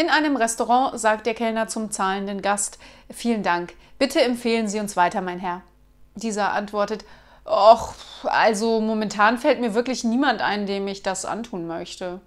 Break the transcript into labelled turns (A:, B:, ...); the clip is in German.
A: In einem Restaurant sagt der Kellner zum zahlenden Gast Vielen Dank, bitte empfehlen Sie uns weiter, mein Herr. Dieser antwortet Och, also momentan fällt mir wirklich niemand ein, dem ich das antun möchte.